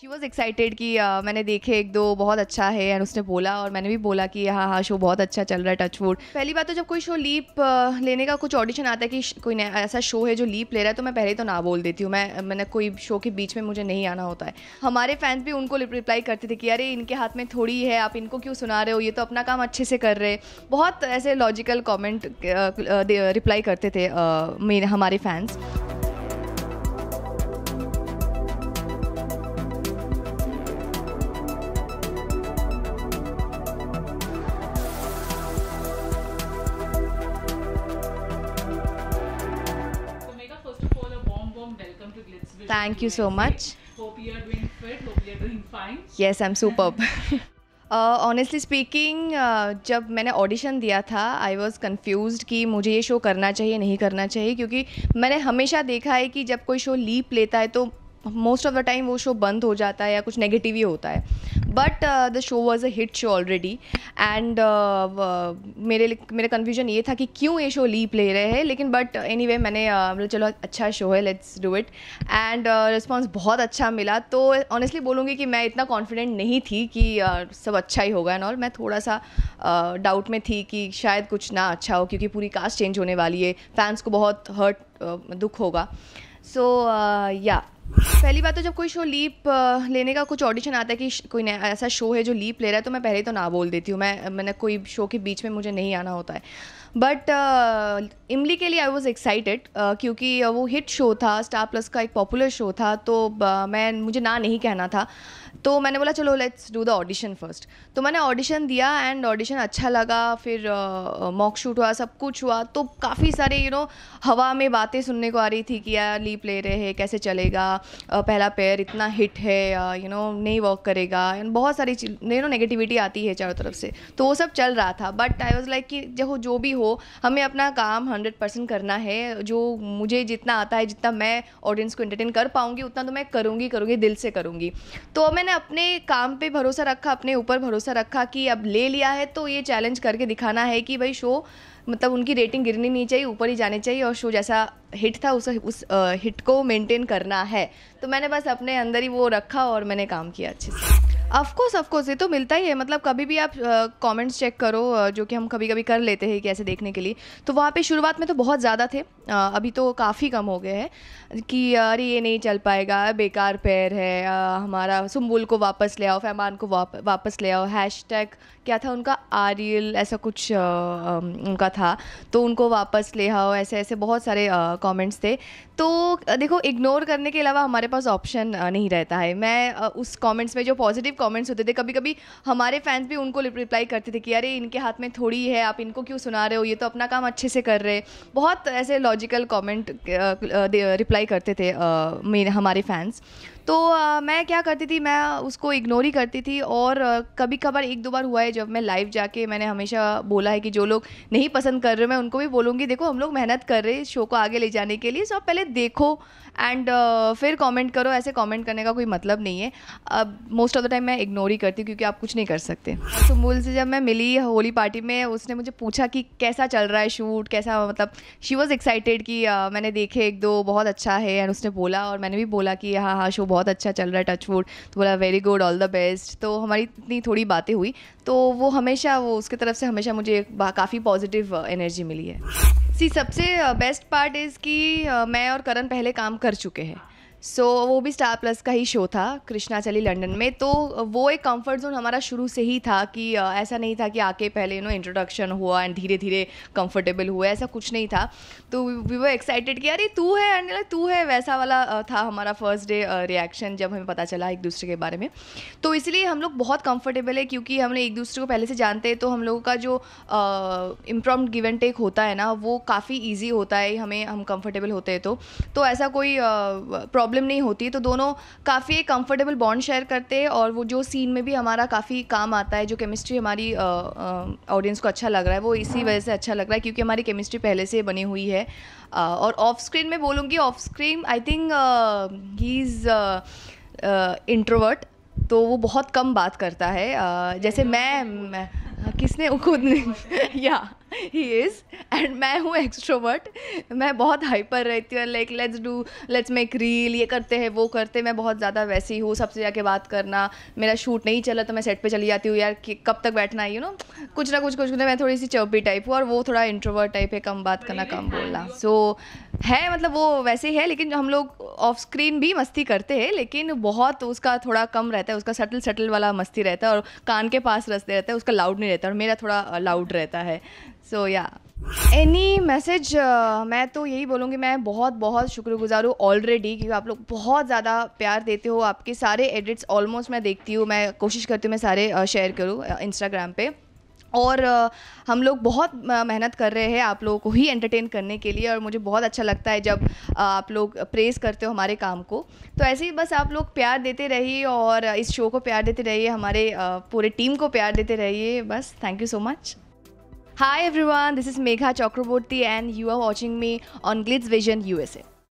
She was excited कि uh, मैंने देखे एक दो बहुत अच्छा है एंड उसने बोला और मैंने भी बोला कि हाँ हाँ शो बहुत अच्छा चल रहा है टच वुड पहली बात तो जब कोई शो लीप uh, लेने का कुछ ऑडिशन आता है कि कोई ऐसा शो है जो लीप ले रहा है तो मैं पहले तो ना बोल देती हूँ मैं मैंने कोई शो के बीच में मुझे नहीं आना होता है हमारे फैंस भी उनको रिप्लाई करते थे कि अरे इनके हाथ में थोड़ी है आप इनको क्यों सुना रहे हो ये तो अपना काम अच्छे से कर रहे बहुत ऐसे लॉजिकल कॉमेंट रिप्लाई करते थे uh, हमारे fans Thank you so much. Hope you are doing fit. Hope you are doing fine. Yes, I'm superb. Honestly speaking uh, uh, जब मैंने ऑडिशन दिया था आई वॉज कन्फ्यूज कि मुझे ये शो करना चाहिए नहीं करना चाहिए क्योंकि मैंने हमेशा देखा है कि जब कोई शो लीप लेता है तो मोस्ट ऑफ़ द टाइम वो शो बंद हो जाता है या कुछ नेगेटिव ही होता है but the show was a hit show already and मेरे मेरा कन्फ्यूजन ये था कि क्यों ये शो लीप ले रहे हैं लेकिन बट एनी वे मैंने uh, मतलब चलो अच्छा शो है let's do it and response बहुत अच्छा मिला तो ऑनेस्टली बोलूँगी कि मैं इतना कॉन्फिडेंट नहीं थी कि uh, सब अच्छा ही होगा एंड ऑल मैं थोड़ा सा डाउट uh, में थी कि शायद कुछ ना अच्छा हो क्योंकि पूरी कास्ट चेंज होने वाली है फैंस को बहुत हर्ट uh, दुख होगा सो या uh, पहली बात तो जब कोई शो लीप लेने का कुछ ऑडिशन आता है कि कोई नया ऐसा शो है जो लीप ले रहा है तो मैं पहले तो ना बोल देती हूँ मैं मैंने कोई शो के बीच में मुझे नहीं आना होता है बट इमली uh, के लिए आई वॉज एक्साइटेड क्योंकि uh, वो हिट शो था स्टार प्लस का एक पॉपुलर शो था तो uh, मैं मुझे ना नहीं कहना था तो मैंने बोला चलो let's do the audition first तो मैंने ऑडिशन दिया एंड ऑडिशन अच्छा लगा फिर मॉक शूट हुआ सब कुछ हुआ तो काफ़ी सारे यू you नो know, हवा में बातें सुनने को आ रही थी कि यार लीप ले रहे हैं कैसे चलेगा पहला पेयर इतना हिट है यू नो नहीं वर्क करेगा एंड बहुत सारी यू नो नेगेटिविटी आती है चारों तरफ से तो वो सब चल रहा था बट आई वॉज लाइक कि जो जो भी हो हो हमें अपना काम हंड्रेड परसेंट करना है जो मुझे जितना आता है जितना मैं ऑडियंस को एंटरटेन कर पाऊंगी उतना तो मैं करूँगी करूँगी दिल से करूँगी तो मैंने अपने काम पर भरोसा रखा अपने ऊपर भरोसा रखा कि अब ले लिया है तो ये चैलेंज करके दिखाना है कि भाई शो मतलब उनकी रेटिंग गिरनी नहीं चाहिए ऊपर ही जानी चाहिए और शो जैसा हिट था उस उस हिट को मेंटेन करना है तो मैंने बस अपने अंदर ही वो रखा और मैंने काम किया अच्छे से अफकोर्स अफकोर्स ये तो मिलता ही है मतलब कभी भी आप कॉमेंट्स चेक करो जो कि हम कभी कभी कर लेते हैं कैसे देखने के लिए तो वहाँ पे शुरुआत में तो बहुत ज़्यादा थे अभी तो काफ़ी कम हो गए हैं कि अरे ये नहीं चल पाएगा बेकार पैर है हमारा सुम्बुल को वापस ले आओ फैमान को वाप, वापस ले आओ हैश क्या था उनका आरियल ऐसा कुछ उनका था तो उनको वापस ले आओ ऐसे ऐसे बहुत सारे कॉमेंट्स थे तो देखो इग्नोर करने के अलावा हमारे पास ऑप्शन नहीं रहता है मैं उस कॉमेंट्स में जो पॉजिटिव कमेंट्स होते थे कभी कभी हमारे फैंस भी उनको रिप्लाई करते थे कि अरे इनके हाथ में थोड़ी है आप इनको क्यों सुना रहे हो ये तो अपना काम अच्छे से कर रहे हैं बहुत ऐसे लॉजिकल कॉमेंट रिप्लाई करते थे मेरे हमारे फैंस तो आ, मैं क्या करती थी मैं उसको इग्नोर ही करती थी और आ, कभी कभार एक दो बार हुआ है जब मैं लाइव जाके मैंने हमेशा बोला है कि जो लोग नहीं पसंद कर रहे मैं उनको भी बोलूँगी देखो हम लोग मेहनत कर रहे हैं शो को आगे ले जाने के लिए सो आप पहले देखो एंड फिर कमेंट करो ऐसे कमेंट करने का कोई मतलब नहीं है अब मोस्ट ऑफ द टाइम मैं इग्नोर ही करती हूँ क्योंकि आप कुछ नहीं कर सकते तो मूल से जब मैं मिली होली पार्टी में उसने मुझे पूछा कि कैसा चल रहा है शूट कैसा मतलब शी वॉज़ एक्साइटेड कि आ, मैंने देखे एक दो बहुत अच्छा है एंड उसने बोला और मैंने भी बोला कि हाँ हाँ शो बहुत अच्छा चल रहा है टच वुड तो बोला very good all the best तो हमारी इतनी थोड़ी बातें हुई तो वो हमेशा वो उसके तरफ से हमेशा मुझे काफ़ी पॉजिटिव एनर्जी मिली है सी सबसे बेस्ट पार्ट इज़ कि मैं और करण पहले काम कर चुके हैं सो so, वो भी स्टार प्लस का ही शो था कृष्णा चली लंदन में तो वो एक कंफर्ट जोन हमारा शुरू से ही था कि ऐसा नहीं था कि आके पहले यू नो इंट्रोडक्शन हुआ एंड धीरे धीरे कंफर्टेबल हुआ ऐसा कुछ नहीं था तो वी वो एक्साइटेड कि अरे तू है एंड तू है वैसा वाला था हमारा फर्स्ट डे रिएक्शन जब हमें पता चला एक दूसरे के बारे में तो इसलिए हम लोग बहुत कंफर्टेबल है क्योंकि हम लोग एक दूसरे को पहले से जानते हैं तो हम लोगों का जो इम्प्रॉम गिव एंड टेक होता है ना वो काफ़ी ईजी होता है हमें हम कम्फर्टेबल होते हैं तो, तो ऐसा कोई प्रॉब्लम प्रॉब्लम नहीं होती तो दोनों काफ़ी एक कम्फर्टेबल बॉन्ड शेयर करते हैं और वो जो सीन में भी हमारा काफ़ी काम आता है जो केमिस्ट्री हमारी ऑडियंस को अच्छा लग रहा है वो इसी हाँ। वजह से अच्छा लग रहा है क्योंकि हमारी केमिस्ट्री पहले से बनी हुई है और ऑफ स्क्रीन में बोलूँगी off screen I think he is introvert तो वो बहुत कम बात करता है जैसे हाँ। मैं, मैं हाँ, किसने खुद या ही इज़ एंड मैं हूँ एक्स्ट्रोवर्ट मैं बहुत हाइपर रहती हूँ like let's do let's make reel ये करते हैं वो करते हैं मैं बहुत ज़्यादा वैसी हूँ सबसे जाके बात करना मेरा शूट नहीं चला तो मैं सेट पे चली जाती हूँ यार कि कब तक बैठना है यू नो कुछ ना कुछ कुछ ना मैं थोड़ी सी चौपी टाइप हूँ और वो थोड़ा इंट्रोवर्ट टाइप है कम बात करना कम बोलना सो so, है मतलब वो वैसे ही है लेकिन हम लोग ऑफ स्क्रीन भी मस्ती करते हैं लेकिन बहुत उसका थोड़ा कम रहता है उसका सटल सटल वाला मस्ती रहता है और कान के पास रसते रहता है उसका लाउड नहीं रहता और मेरा थोड़ा लाउड रहता है सो या एनी मैसेज मैं तो यही बोलूँगी मैं बहुत बहुत शुक्रगुजार हूँ ऑलरेडी क्योंकि आप लोग बहुत ज़्यादा प्यार देते हो आपके सारे एडिट्स ऑलमोस्ट मैं देखती हूँ मैं कोशिश करती हूँ मैं सारे शेयर करूँ इंस्टाग्राम पे और हम लोग बहुत मेहनत कर रहे हैं आप लोगों को ही एंटरटेन करने के लिए और मुझे बहुत अच्छा लगता है जब आप लोग प्रेस करते हो हमारे काम को तो ऐसे ही बस आप लोग प्यार देते रहिए और इस शो को प्यार देते रहिए हमारे पूरे टीम को प्यार देते रहिए बस thank you so much hi everyone this is Megha Chakraborty and you are watching me on Glitz Vision U S A